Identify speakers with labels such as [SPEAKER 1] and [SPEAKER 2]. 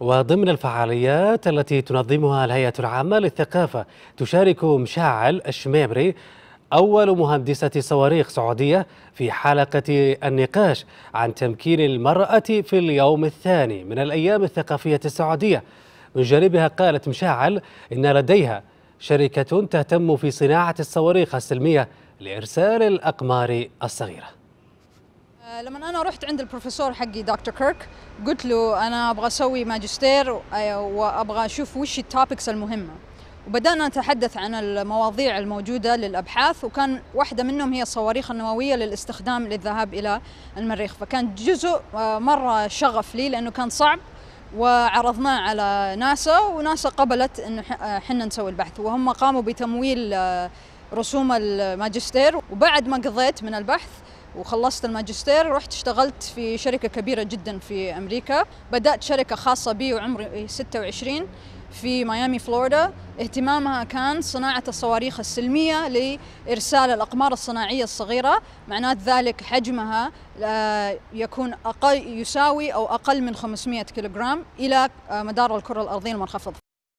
[SPEAKER 1] وضمن الفعاليات التي تنظمها الهيئة العامة للثقافة تشارك مشاعل الشميمري أول مهندسة صواريخ سعودية في حلقة النقاش عن تمكين المرأة في اليوم الثاني من الأيام الثقافية السعودية من جانبها قالت مشاعل إن لديها شركة تهتم في صناعة الصواريخ السلمية لإرسال الأقمار الصغيرة
[SPEAKER 2] آه، لما انا رحت عند البروفيسور حقي دكتور كيرك قلت له انا ابغى اسوي ماجستير آه، وابغى اشوف وش التوبكس المهمه وبدأنا نتحدث عن المواضيع الموجودة للأبحاث وكان واحدة منهم هي الصواريخ النووية للاستخدام للذهاب إلى المريخ فكان جزء آه، مرة شغف لي لأنه كان صعب وعرضناه على ناسا وناسا قبلت أنه حنا نسوي البحث وهم قاموا بتمويل رسوم الماجستير وبعد ما قضيت من البحث وخلصت الماجستير رحت اشتغلت في شركة كبيرة جدا في أمريكا بدأت شركة خاصة بي وعمري 26 في ميامي فلوريدا اهتمامها كان صناعة الصواريخ السلمية لإرسال الأقمار الصناعية الصغيرة معنات ذلك حجمها آه، يكون أقل يساوي أو أقل من 500 كيلوغرام إلى آه، مدار الكرة الأرضية المنخفضة